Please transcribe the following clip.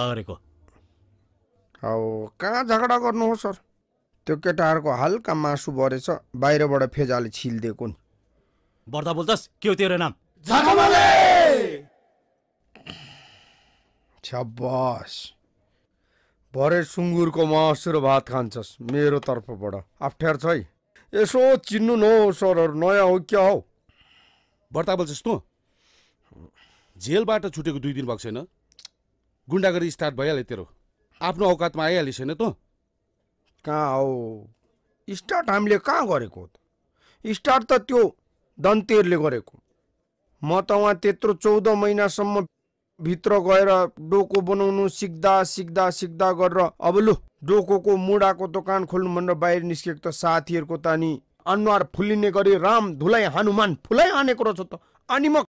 नगरेको हौ कहाँ झगडा गर्नु हो सर त्यो केटाहरूको हल्का मासु बरेछ बाहिरबाट फेजाले छिलिदिएको नि बढ्दा बोल्दस के हो तेरो नाम छब्बस भरे सुँगुरको मासु र भात खान्छस् मेरो तर्फबाट अप्ठ्यारो छ है यसो चिन्नु न हो सरहरू नयाँ हो क्या हौ बर्ता बोल्छस् तँ जेलबाट छुटेको दुई दिन भएको छैन गुन्डागरी स्टार्ट भइहाल्यो तेरो आफ्नो औकातमा आइहाले छैन त कहाँ हो स्टार्ट हामीले कहाँ गरेको त स्टार्ट त त्यो दन्तेहरूले गरेको म त उहाँ त्यत्रो चौध महिनासम्म भित्र गएर डोको बनाउनु सिक्दा सिक्दा सिक्दा गरेर अब लु डोको मुडाको दोकान खोल्नु भनेर बाहिर निस्केको त साथीहरूको त अनि अनुहार फुलिने गरी राम धुलाइ हनुमान फुलाइ हानेको रहेछ त अनि म